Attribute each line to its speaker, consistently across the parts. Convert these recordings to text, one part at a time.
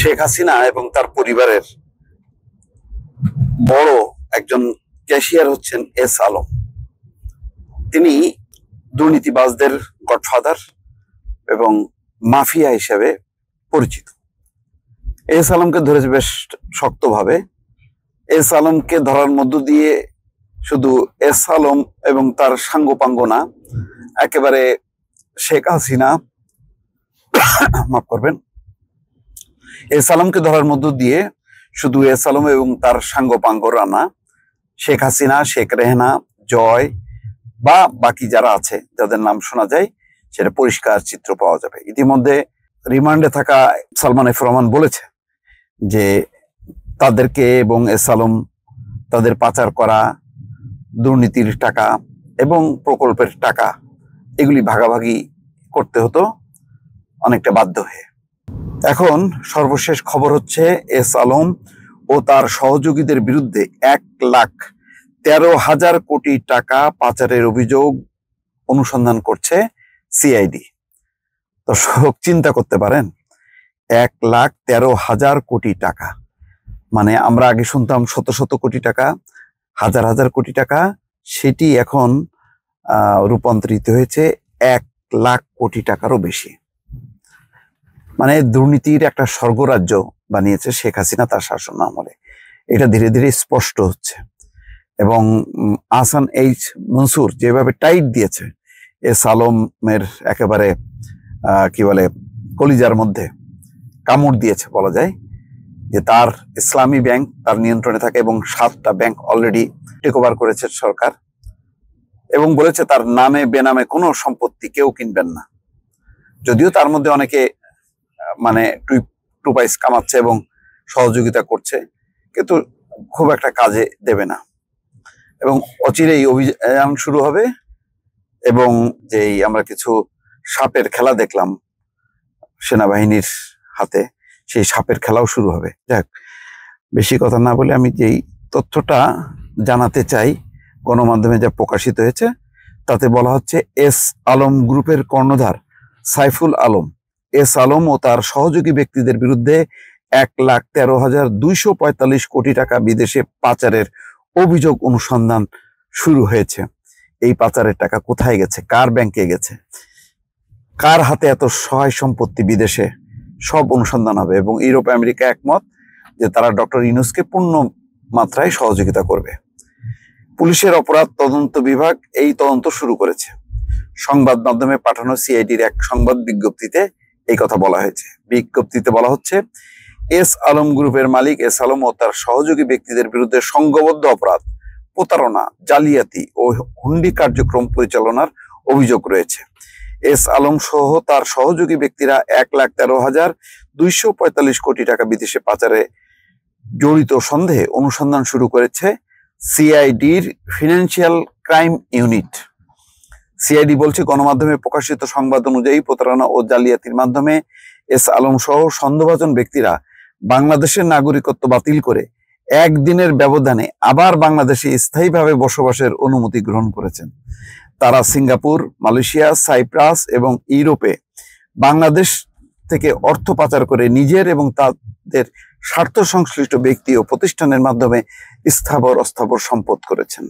Speaker 1: শেখ হাসিনা এবং তার পরিবারের বড় একজন ক্যাশিয়ার হচ্ছেন এস আলম তিনি দুর্নীতিবাজদের গডফাদার এবং মাফিয়া হিসেবে পরিচিত এস আলমকে ধরেছে বেশ শক্তভাবে এস আলমকে ধরার মধ্য দিয়ে শুধু এস আলম এবং তার সাঙ্গপাঙ্গ না একেবারে শেখ হাসিনা মাফ করবেন এ সালামকে ধরার মধ্য দিয়ে শুধু এ সালাম এবং তার সাঙ্গপাঙ্গ রানা শেখ হাসিনা শেখ রেহেনা জয় বা বাকি যারা আছে যাদের নাম শোনা যায় সেটা পরিষ্কার চিত্র পাওয়া যাবে ইতিমধ্যে রিমান্ডে থাকা সালমান এফ রহমান বলেছে যে তাদেরকে এবং এ সালম তাদের পাচার করা দুর্নীতির টাকা এবং প্রকল্পের টাকা এগুলি ভাগাভাগি করতে হতো অনেকটা বাধ্য হয়ে এখন সর্বশেষ খবর হচ্ছে এস আলম ও তার সহযোগীদের বিরুদ্ধে এক লাখ তেরো হাজার কোটি টাকা পাচারের অভিযোগ অনুসন্ধান করছে সিআইডি দর্শক চিন্তা করতে পারেন এক লাখ তেরো হাজার কোটি টাকা মানে আমরা আগে শুনতাম শত শত কোটি টাকা হাজার হাজার কোটি টাকা সেটি এখন রূপান্তরিত হয়েছে এক লাখ কোটি টাকারও বেশি মানে দুর্নীতির একটা স্বর্গরাজ্য বানিয়েছে শেখ হাসিনা তার শাসন আমলে এটা ধীরে ধীরে স্পষ্ট হচ্ছে এবং আসান এইচ মনসুর যেভাবে টাইট দিয়েছে এ সালমের একেবারে কি বলে কলিজার মধ্যে কামড় দিয়েছে বলা যায় যে তার ইসলামী ব্যাংক তার নিয়ন্ত্রণে থাকে এবং সাতটা ব্যাংক অলরেডি টেক ওভার করেছে সরকার এবং বলেছে তার নামে বেনামে কোনো সম্পত্তি কেউ কিনবেন না যদিও তার মধ্যে অনেকে মানে টুপাইস কামাচ্ছে এবং সহযোগিতা করছে কিন্তু খুব একটা কাজে দেবে না এবং অচিরেই অভিযান শুরু হবে এবং যেই আমরা কিছু সাপের খেলা দেখলাম সেনাবাহিনীর হাতে সেই সাপের খেলাও শুরু হবে যাক বেশি কথা না বলে আমি যেই তথ্যটা জানাতে চাই গণমাধ্যমে যা প্রকাশিত হয়েছে তাতে বলা হচ্ছে এস আলম গ্রুপের কর্ণধার সাইফুল আলম এস আলম ও তার সহযোগী ব্যক্তিদের বিরুদ্ধে এক লাখ তেরো হাজার দুইশো পঁয়তাল্লিশ কোটি টাকা বিদেশে পাচারের অভিযোগ অনুসন্ধান শুরু হয়েছে এই পাচারের টাকা কোথায় গেছে কার ব্যাংকে গেছে কার হাতে এত সহায় সম্পত্তি বিদেশে সব অনুসন্ধান হবে এবং ইউরোপ আমেরিকা একমত যে তারা ডক্টর ইনুসকে পূর্ণ মাত্রায় সহযোগিতা করবে পুলিশের অপরাধ তদন্ত বিভাগ এই তদন্ত শুরু করেছে সংবাদ মাধ্যমে পাঠানো সিআইডির এক সংবাদ বিজ্ঞপ্তিতে এই কথা বলা হয়েছে বিজ্ঞপ্তিতে বলা হচ্ছে এস আলম গ্রুপের মালিক এস আলম ও তার সহযোগী ব্যক্তিদের বিরুদ্ধে সংঘবদ্ধ অপরাধ প্রতারণা জালিয়াতি ও হুন্ডি কার্যক্রম পরিচালনার অভিযোগ রয়েছে এস আলম সহ তার সহযোগী ব্যক্তিরা এক লাখ তেরো হাজার দুইশো পঁয়তাল্লিশ কোটি টাকা বিদেশে পাচারে জড়িত সন্দেহে অনুসন্ধান শুরু করেছে সিআইডির ফিনান্সিয়াল ক্রাইম ইউনিট সিআইডি বলছে গণমাধ্যমে প্রকাশিত সংবাদ অনুযায়ী প্রতারণা ও জালিয়াতির মাধ্যমে এস আলম সহ সন্দেহভাজন ব্যক্তিরা বাংলাদেশের নাগরিকত্ব বাতিল করে একদিনের ব্যবধানে আবার বাংলাদেশে স্থায়ীভাবে বসবাসের অনুমতি গ্রহণ করেছেন তারা সিঙ্গাপুর মালয়েশিয়া সাইপ্রাস এবং ইউরোপে বাংলাদেশ থেকে অর্থ পাচার করে নিজের এবং তাদের স্বার্থ সংশ্লিষ্ট ব্যক্তি ও প্রতিষ্ঠানের মাধ্যমে স্থাবর অস্থাবর সম্পদ করেছেন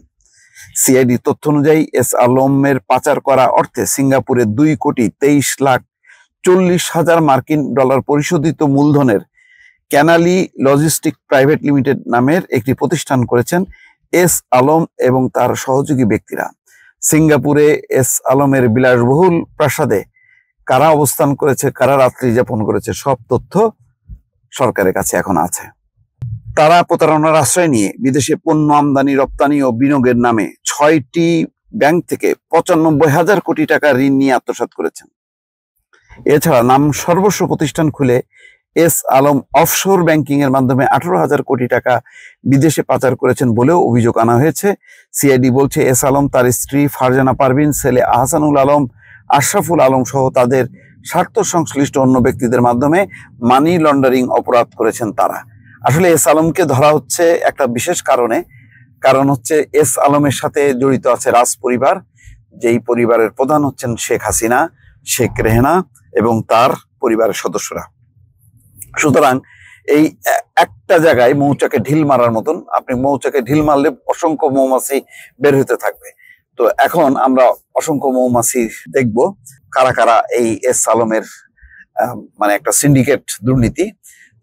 Speaker 1: সিআইডি তথ্য অনুযায়ী এস আলমের পাচার করা অর্থে সিঙ্গাপুরে দুই কোটি তেইশ লাখ চল্লিশ হাজার মার্কিন ডলার পরিশোধিত মূলধনের ক্যানালি লজিস্টিক প্রাইভেট লিমিটেড নামের একটি প্রতিষ্ঠান করেছেন এস আলম এবং তার সহযোগী ব্যক্তিরা সিঙ্গাপুরে এস আলমের বিলাসবহুল প্রাসাদে কারা অবস্থান করেছে কারা রাত্রি যাপন করেছে সব তথ্য সরকারের কাছে এখন আছে তারা প্রতারণার আশ্রয় নিয়ে বিদেশে পণ্য আমদানি রপ্তানি ও বিনিয়োগের নামে ছয়টি ব্যাংক থেকে পঁচানব্বই হাজার কোটি টাকা ঋণ নিয়ে আত্মসাত করেছেন এছাড়া নাম সর্বস্ব প্রতিষ্ঠান খুলে এস আলম অফশোর ব্যাংকিং এর মাধ্যমে আঠারো হাজার কোটি টাকা বিদেশে পাচার করেছেন বলেও অভিযোগ আনা হয়েছে সিআইডি বলছে এস আলম তার স্ত্রী ফারজানা পারভিন ছেলে আহসানুল আলম আশরাফুল আলম সহ তাদের স্বার্থ সংশ্লিষ্ট অন্য ব্যক্তিদের মাধ্যমে মানি লন্ডারিং অপরাধ করেছেন তারা আসলে এস আলমকে ধরা হচ্ছে একটা বিশেষ কারণে কারণ হচ্ছে এস আলমের সাথে জড়িত আছে রাজ পরিবার যেই পরিবারের প্রধান হচ্ছেন শেখ হাসিনা শেখ রেহেনা এবং তার পরিবারের সদস্যরা সুতরাং এই একটা জায়গায় মৌচাকে ঢিল মারার মতন আপনি মৌচাকে ঢিল মারলে অসংখ্য মৌমাছি বের হতে থাকবে তো এখন আমরা অসংখ্য মৌমাছি দেখব কারা কারা এই এস আলমের মানে একটা সিন্ডিকেট দুর্নীতি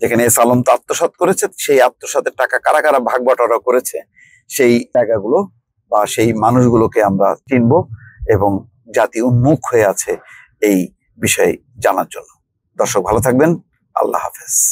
Speaker 1: যেখানে এস আলম তো আত্মসাত করেছে সেই আত্মসাতের টাকা কারা কারা ভাগ বাটোয়ারা করেছে সেই টাকাগুলো বা সেই মানুষগুলোকে আমরা চিনব এবং জাতি উন্মুখ হয়ে আছে এই বিষয়ে জানার জন্য দর্শক ভালো থাকবেন আল্লাহ হাফেজ